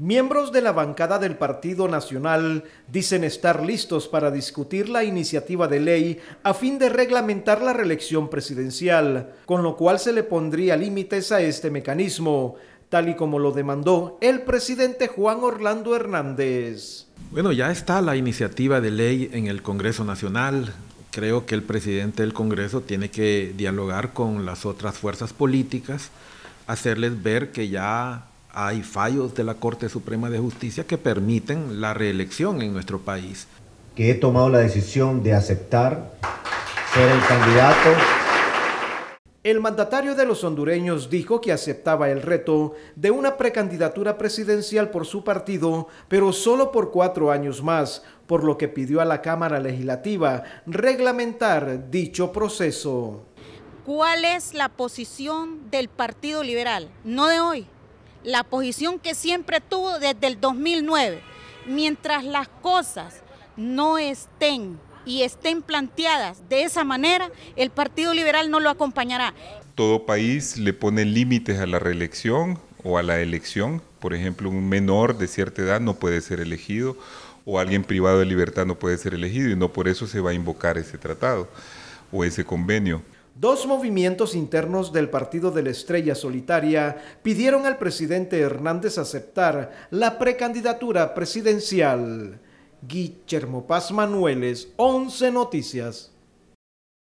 Miembros de la bancada del Partido Nacional dicen estar listos para discutir la iniciativa de ley a fin de reglamentar la reelección presidencial, con lo cual se le pondría límites a este mecanismo, tal y como lo demandó el presidente Juan Orlando Hernández. Bueno, ya está la iniciativa de ley en el Congreso Nacional. Creo que el presidente del Congreso tiene que dialogar con las otras fuerzas políticas, hacerles ver que ya hay fallos de la Corte Suprema de Justicia que permiten la reelección en nuestro país. Que he tomado la decisión de aceptar ser el candidato. El mandatario de los hondureños dijo que aceptaba el reto de una precandidatura presidencial por su partido, pero solo por cuatro años más, por lo que pidió a la Cámara Legislativa reglamentar dicho proceso. ¿Cuál es la posición del Partido Liberal? No de hoy, la posición que siempre tuvo desde el 2009. Mientras las cosas no estén y estén planteadas de esa manera, el Partido Liberal no lo acompañará. Todo país le pone límites a la reelección o a la elección. Por ejemplo, un menor de cierta edad no puede ser elegido o alguien privado de libertad no puede ser elegido y no por eso se va a invocar ese tratado o ese convenio. Dos movimientos internos del Partido de la Estrella Solitaria pidieron al presidente Hernández aceptar la precandidatura presidencial. Guillermo Paz Manueles, 11 Noticias.